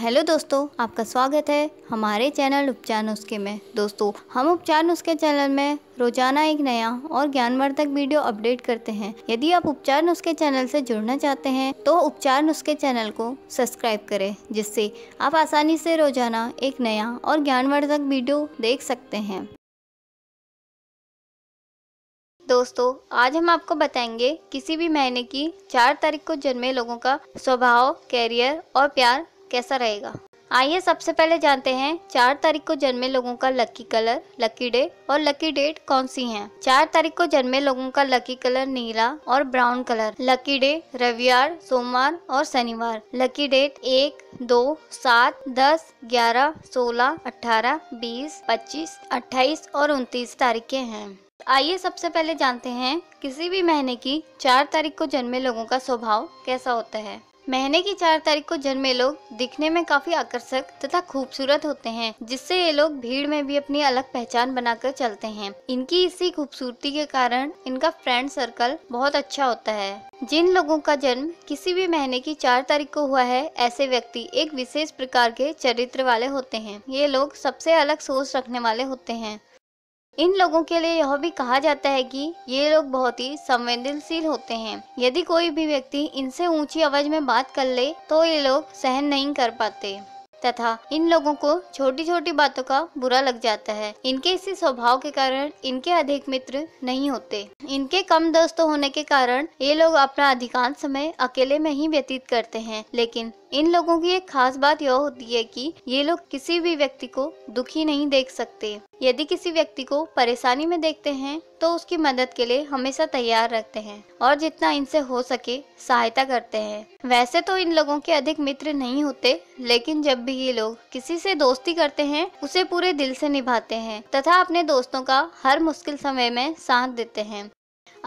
Hello दोस्तों आपका स्वागत है हमारे चैनल उपचार नुस्खे में दोस्तों हम उपचार नुस्खे चैनल में रोजाना एक नया और ज्ञानवर्धक वीडियो अपडेट करते हैं यदि आप उपचार नुस्खे चैनल से जुड़ना चाहते हैं तो उपचार नुस्खे चैनल को सब्सक्राइब करें जिससे आप आसानी से रोजाना एक नया और ज्ञानवर्धक वीडियो देख सकते हैं दोस्तों आज हम आपको बताएंगे किसी भी महीने की चार तारीख को जन्मे लोगों का स्वभाव कैरियर और प्यार कैसा रहेगा आइए सबसे पहले जानते हैं चार तारीख को जन्मे लोगों का लकी कलर लकी डे और लकी डेट कौन सी हैं? चार तारीख को जन्मे लोगों का लकी कलर नीला और ब्राउन कलर लकी डे रविवार सोमवार और शनिवार लकी डेट एक दो सात दस ग्यारह सोलह अठारह बीस पच्चीस अट्ठाईस और उनतीस तारीखें हैं आइए सबसे पहले जानते हैं किसी भी महीने की चार तारीख को जन्मे लोगों का स्वभाव कैसा होता है महीने की चार तारीख को जन्मे लोग दिखने में काफी आकर्षक तथा खूबसूरत होते हैं जिससे ये लोग भीड़ में भी अपनी अलग पहचान बनाकर चलते हैं इनकी इसी खूबसूरती के कारण इनका फ्रेंड सर्कल बहुत अच्छा होता है जिन लोगों का जन्म किसी भी महीने की चार तारीख को हुआ है ऐसे व्यक्ति एक विशेष प्रकार के चरित्र वाले होते हैं ये लोग सबसे अलग सोच रखने वाले होते हैं इन लोगों के लिए यह भी कहा जाता है कि ये लोग बहुत ही संवेदनशील होते हैं यदि कोई भी व्यक्ति इनसे ऊंची आवाज में बात कर ले तो ये लोग सहन नहीं कर पाते तथा इन लोगों को छोटी छोटी बातों का बुरा लग जाता है इनके इसी स्वभाव के कारण इनके अधिक मित्र नहीं होते इनके कम दोस्त होने के कारण ये लोग अपना अधिकांश समय अकेले में ही व्यतीत करते हैं लेकिन इन लोगों की एक खास बात यह होती है कि ये लोग किसी भी व्यक्ति को दुखी नहीं देख सकते यदि किसी व्यक्ति को परेशानी में देखते हैं तो उसकी मदद के लिए हमेशा तैयार रखते हैं और जितना इनसे हो सके सहायता करते हैं वैसे तो इन लोगों के अधिक मित्र नहीं होते लेकिन जब भी ये लोग किसी से दोस्ती करते हैं उसे पूरे दिल से निभाते हैं तथा अपने दोस्तों का हर मुश्किल समय में साथ देते हैं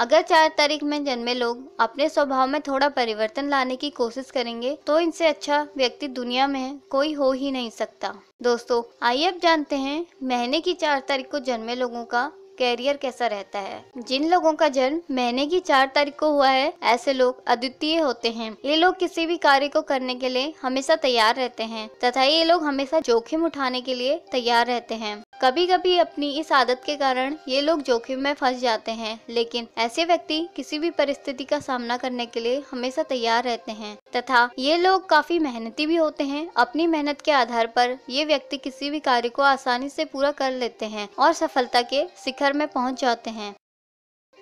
अगर चार तारीख में जन्मे लोग अपने स्वभाव में थोड़ा परिवर्तन लाने की कोशिश करेंगे तो इनसे अच्छा व्यक्ति दुनिया में कोई हो ही नहीं सकता दोस्तों आइए अब जानते हैं महीने की चार तारीख को जन्मे लोगों का कैरियर कैसा रहता है जिन लोगों का जन्म महीने की चार तारीख को हुआ है ऐसे लोग अद्वितीय होते हैं ये लोग किसी भी कार्य को करने के लिए हमेशा तैयार रहते हैं तथा ये लोग हमेशा जोखिम उठाने के लिए तैयार रहते हैं कभी कभी अपनी इस आदत के कारण ये लोग जोखिम में फंस जाते हैं लेकिन ऐसे व्यक्ति किसी भी परिस्थिति का सामना करने के लिए हमेशा तैयार रहते हैं तथा ये लोग काफी मेहनती भी होते हैं अपनी मेहनत के आधार पर ये व्यक्ति किसी भी कार्य को आसानी से पूरा कर लेते हैं और सफलता के शिखर में पहुंच जाते हैं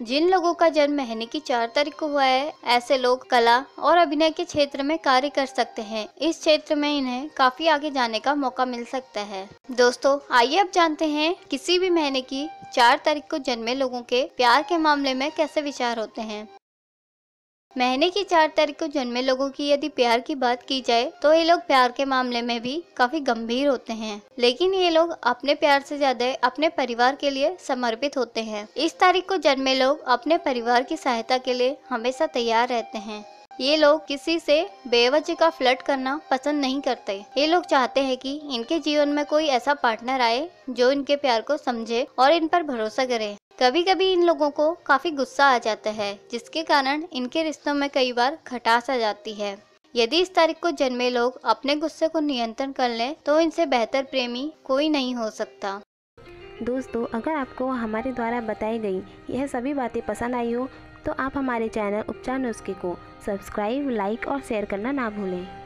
जिन लोगों का जन्म महीने की चार तारीख को हुआ है ऐसे लोग कला और अभिनय के क्षेत्र में कार्य कर सकते हैं इस क्षेत्र में इन्हें काफी आगे जाने का मौका मिल सकता है दोस्तों आइए अब जानते हैं किसी भी महीने की चार तारीख को जन्मे लोगों के प्यार के मामले में कैसे विचार होते हैं महीने की चार तारीख को जन्मे लोगों की यदि प्यार की बात की जाए तो ये लोग प्यार के मामले में भी काफी गंभीर होते हैं लेकिन ये लोग अपने प्यार से ज्यादा अपने परिवार के लिए समर्पित होते हैं इस तारीख को जन्मे लोग अपने परिवार की सहायता के लिए हमेशा तैयार रहते हैं ये लोग किसी से बेवजह का फ्लर्ट करना पसंद नहीं करते ये लोग चाहते हैं कि इनके जीवन में कोई ऐसा पार्टनर आए जो इनके प्यार को समझे और इन पर भरोसा करे कभी कभी इन लोगों को काफ़ी गुस्सा आ जाता है जिसके कारण इनके रिश्तों में कई बार खटास आ जाती है यदि इस तारीख को जन्मे लोग अपने गुस्से को नियंत्रण कर लें तो इनसे बेहतर प्रेमी कोई नहीं हो सकता दोस्तों अगर आपको हमारे द्वारा बताई गई यह सभी बातें पसंद आई हो तो आप हमारे चैनल उपचार नुस्खे को सब्सक्राइब लाइक और शेयर करना ना भूलें